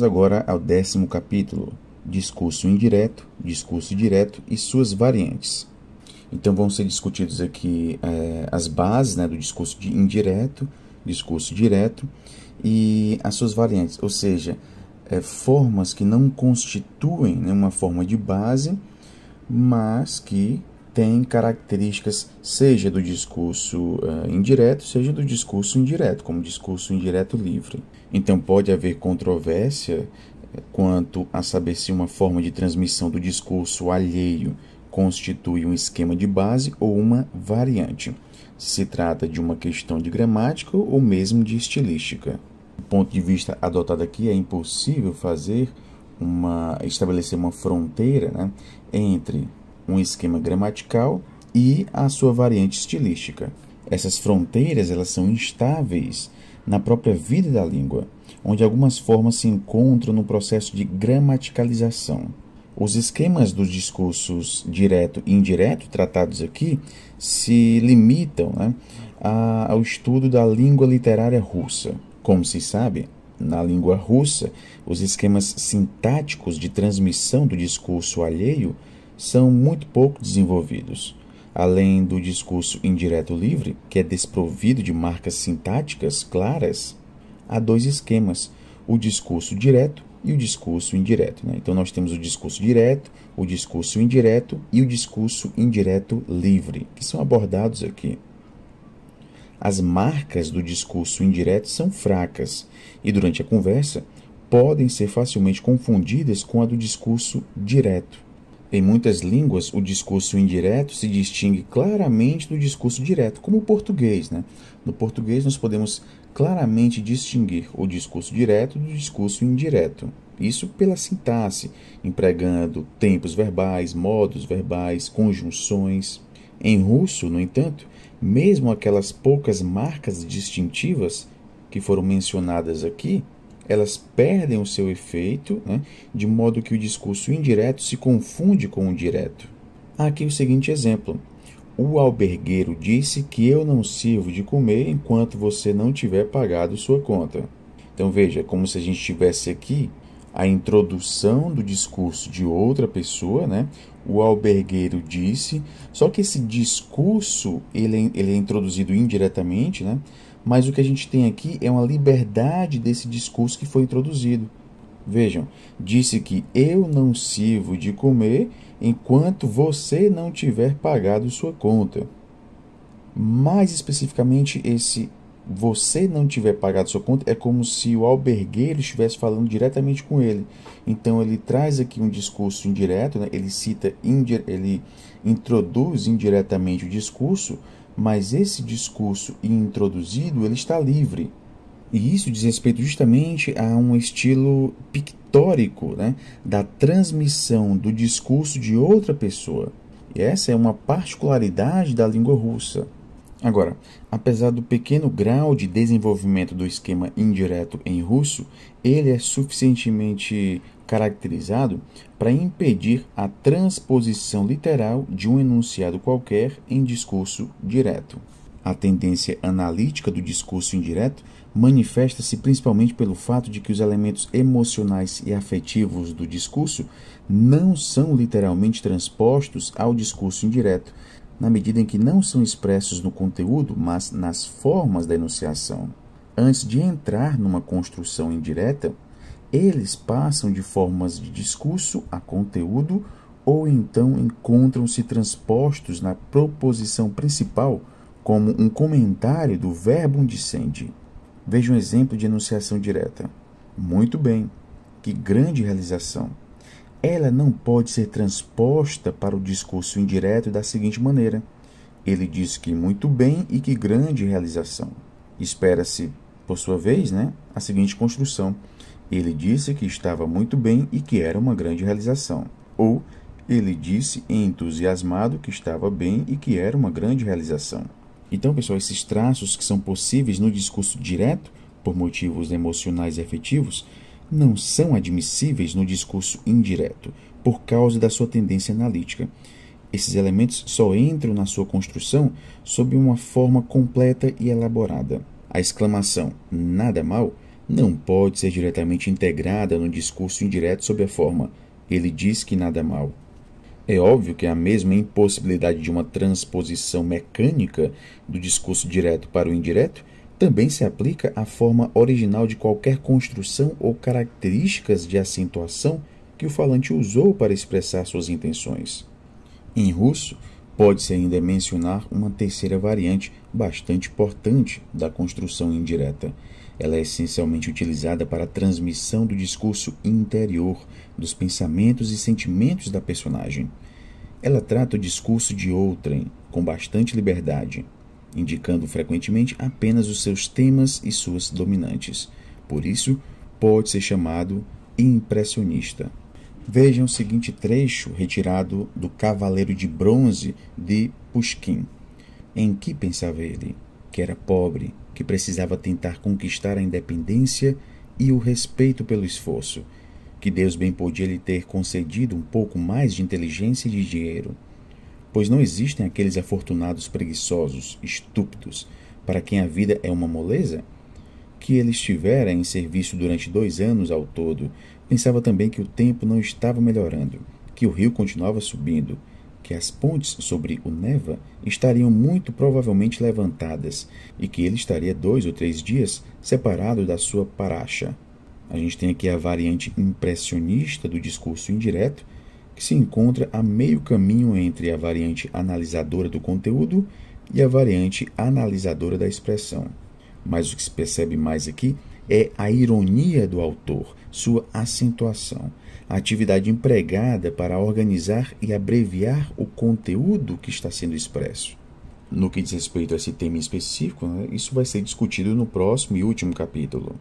Vamos agora ao décimo capítulo: discurso indireto, discurso direto e suas variantes. Então vão ser discutidos aqui é, as bases né, do discurso indireto, discurso direto e as suas variantes, ou seja, é, formas que não constituem né, uma forma de base, mas que tem características, seja do discurso uh, indireto, seja do discurso indireto, como discurso indireto livre. Então, pode haver controvérsia eh, quanto a saber se uma forma de transmissão do discurso alheio constitui um esquema de base ou uma variante. Se trata de uma questão de gramática ou mesmo de estilística. Do ponto de vista adotado aqui, é impossível fazer uma estabelecer uma fronteira né, entre um esquema gramatical e a sua variante estilística. Essas fronteiras elas são instáveis na própria vida da língua, onde algumas formas se encontram no processo de gramaticalização. Os esquemas dos discursos direto e indireto tratados aqui se limitam né, ao estudo da língua literária russa. Como se sabe, na língua russa, os esquemas sintáticos de transmissão do discurso alheio são muito pouco desenvolvidos. Além do discurso indireto livre, que é desprovido de marcas sintáticas claras, há dois esquemas: o discurso direto e o discurso indireto. Né? Então, nós temos o discurso direto, o discurso indireto e o discurso indireto livre, que são abordados aqui. As marcas do discurso indireto são fracas e, durante a conversa, podem ser facilmente confundidas com a do discurso direto. Em muitas línguas, o discurso indireto se distingue claramente do discurso direto, como o português. Né? No português, nós podemos claramente distinguir o discurso direto do discurso indireto. Isso pela sintaxe, empregando tempos verbais, modos verbais, conjunções. Em russo, no entanto, mesmo aquelas poucas marcas distintivas que foram mencionadas aqui, elas perdem o seu efeito, né, de modo que o discurso indireto se confunde com o direto. aqui o seguinte exemplo: O albergueiro disse que eu não sirvo de comer enquanto você não tiver pagado sua conta. Então veja, como se a gente tivesse aqui a introdução do discurso de outra pessoa, né? O albergueiro disse, só que esse discurso ele, é, ele é introduzido indiretamente, né? Mas o que a gente tem aqui é uma liberdade desse discurso que foi introduzido. Vejam, disse que eu não sirvo de comer enquanto você não tiver pagado sua conta. Mais especificamente, esse você não tiver pagado sua conta é como se o albergueiro estivesse falando diretamente com ele. Então ele traz aqui um discurso indireto, né? ele cita, ele introduz indiretamente o discurso mas esse discurso introduzido ele está livre. E isso diz respeito justamente a um estilo pictórico né, da transmissão do discurso de outra pessoa. E essa é uma particularidade da língua russa. Agora, apesar do pequeno grau de desenvolvimento do esquema indireto em russo, ele é suficientemente caracterizado para impedir a transposição literal de um enunciado qualquer em discurso direto. A tendência analítica do discurso indireto manifesta-se principalmente pelo fato de que os elementos emocionais e afetivos do discurso não são literalmente transpostos ao discurso indireto, na medida em que não são expressos no conteúdo, mas nas formas da enunciação. Antes de entrar numa construção indireta, eles passam de formas de discurso a conteúdo ou então encontram-se transpostos na proposição principal como um comentário do verbo undicende. Veja um exemplo de enunciação direta. Muito bem, que grande realização! Ela não pode ser transposta para o discurso indireto da seguinte maneira: ele diz que muito bem e que grande realização. Espera-se, por sua vez, né, a seguinte construção: ele disse que estava muito bem e que era uma grande realização. Ou ele disse entusiasmado que estava bem e que era uma grande realização. Então, pessoal, esses traços que são possíveis no discurso direto, por motivos emocionais e afetivos, não são admissíveis no discurso indireto, por causa da sua tendência analítica. Esses elementos só entram na sua construção sob uma forma completa e elaborada. A exclamação nada mal não pode ser diretamente integrada no discurso indireto sob a forma ele diz que nada é mal. É óbvio que é a mesma impossibilidade de uma transposição mecânica do discurso direto para o indireto também se aplica à forma original de qualquer construção ou características de acentuação que o falante usou para expressar suas intenções. Em russo, pode-se ainda mencionar uma terceira variante bastante importante da construção indireta, ela é essencialmente utilizada para a transmissão do discurso interior, dos pensamentos e sentimentos da personagem. Ela trata o discurso de outrem com bastante liberdade, indicando frequentemente apenas os seus temas e suas dominantes. Por isso, pode ser chamado impressionista. Vejam o seguinte trecho retirado do Cavaleiro de Bronze de Pushkin. Em que pensava ele? Que era pobre, que precisava tentar conquistar a independência e o respeito pelo esforço, que Deus bem podia lhe ter concedido um pouco mais de inteligência e de dinheiro. Pois não existem aqueles afortunados preguiçosos, estúpidos, para quem a vida é uma moleza? Que ele estivera em serviço durante dois anos ao todo, pensava também que o tempo não estava melhorando, que o rio continuava subindo, que as pontes sobre o Neva estariam muito provavelmente levantadas e que ele estaria dois ou três dias separado da sua paracha. A gente tem aqui a variante impressionista do discurso indireto, que se encontra a meio caminho entre a variante analisadora do conteúdo e a variante analisadora da expressão. Mas o que se percebe mais aqui é a ironia do autor, sua acentuação, a atividade empregada para organizar e abreviar o conteúdo que está sendo expresso. No que diz respeito a esse tema específico, né, isso vai ser discutido no próximo e último capítulo.